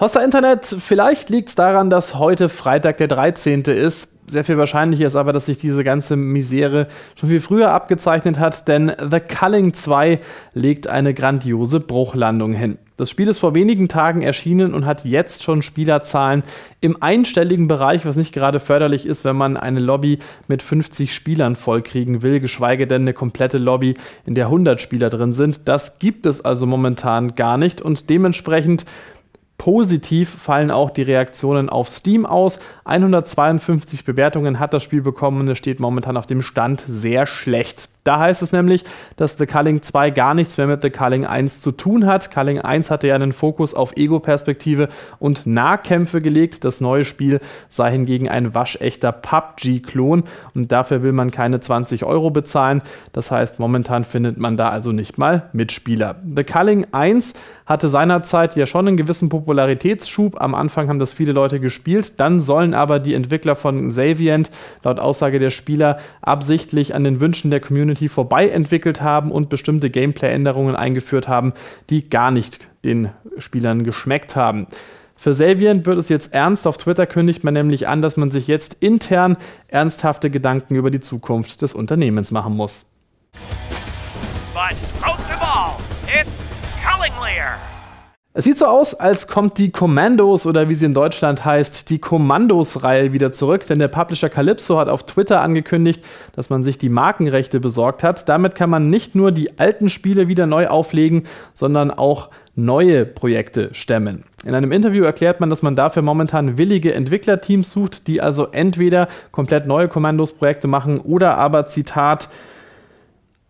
Hossa Internet, vielleicht liegt es daran, dass heute Freitag der 13. ist. Sehr viel wahrscheinlicher ist aber, dass sich diese ganze Misere schon viel früher abgezeichnet hat, denn The Culling 2 legt eine grandiose Bruchlandung hin. Das Spiel ist vor wenigen Tagen erschienen und hat jetzt schon Spielerzahlen im einstelligen Bereich, was nicht gerade förderlich ist, wenn man eine Lobby mit 50 Spielern vollkriegen will, geschweige denn eine komplette Lobby, in der 100 Spieler drin sind. Das gibt es also momentan gar nicht und dementsprechend Positiv fallen auch die Reaktionen auf Steam aus. 152 Bewertungen hat das Spiel bekommen und es steht momentan auf dem Stand sehr schlecht. Da heißt es nämlich, dass The Culling 2 gar nichts mehr mit The Culling 1 zu tun hat. Culling 1 hatte ja einen Fokus auf Ego-Perspektive und Nahkämpfe gelegt. Das neue Spiel sei hingegen ein waschechter PUBG-Klon und dafür will man keine 20 Euro bezahlen. Das heißt, momentan findet man da also nicht mal Mitspieler. The Culling 1 hatte seinerzeit ja schon einen gewissen Popularitätsschub. Am Anfang haben das viele Leute gespielt. Dann sollen aber die Entwickler von Savient laut Aussage der Spieler absichtlich an den Wünschen der Community Community vorbei entwickelt haben und bestimmte Gameplay-Änderungen eingeführt haben, die gar nicht den Spielern geschmeckt haben. Für Savian wird es jetzt ernst. Auf Twitter kündigt man nämlich an, dass man sich jetzt intern ernsthafte Gedanken über die Zukunft des Unternehmens machen muss. But most of all, it's es sieht so aus, als kommt die Commandos oder wie sie in Deutschland heißt, die Kommandos-Reihe wieder zurück, denn der Publisher Calypso hat auf Twitter angekündigt, dass man sich die Markenrechte besorgt hat. Damit kann man nicht nur die alten Spiele wieder neu auflegen, sondern auch neue Projekte stemmen. In einem Interview erklärt man, dass man dafür momentan willige Entwicklerteams sucht, die also entweder komplett neue Kommandos-Projekte machen oder aber, Zitat,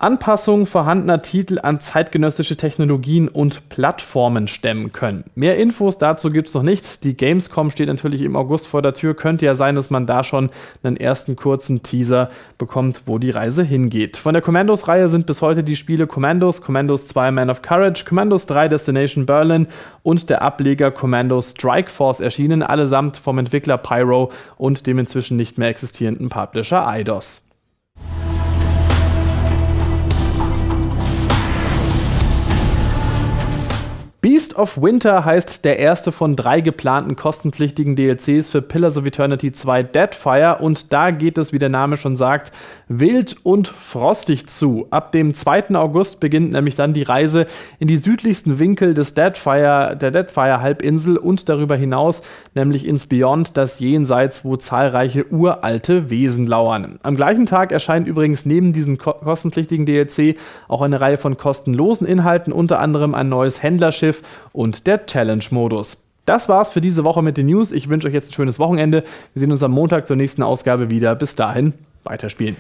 Anpassungen vorhandener Titel an zeitgenössische Technologien und Plattformen stemmen können. Mehr Infos dazu gibt es noch nicht. Die Gamescom steht natürlich im August vor der Tür. Könnte ja sein, dass man da schon einen ersten kurzen Teaser bekommt, wo die Reise hingeht. Von der Commandos-Reihe sind bis heute die Spiele Commandos, Commandos 2 Man of Courage, Commandos 3 Destination Berlin und der Ableger Commandos Strike Force erschienen, allesamt vom Entwickler Pyro und dem inzwischen nicht mehr existierenden Publisher Eidos. of Winter heißt der erste von drei geplanten kostenpflichtigen DLCs für Pillars of Eternity 2 Deadfire und da geht es, wie der Name schon sagt, wild und frostig zu. Ab dem 2. August beginnt nämlich dann die Reise in die südlichsten Winkel des Deadfire, der Deadfire-Halbinsel und darüber hinaus, nämlich ins Beyond, das Jenseits, wo zahlreiche uralte Wesen lauern. Am gleichen Tag erscheint übrigens neben diesem ko kostenpflichtigen DLC auch eine Reihe von kostenlosen Inhalten, unter anderem ein neues Händlerschiff und der Challenge-Modus. Das war's für diese Woche mit den News. Ich wünsche euch jetzt ein schönes Wochenende. Wir sehen uns am Montag zur nächsten Ausgabe wieder. Bis dahin, weiterspielen.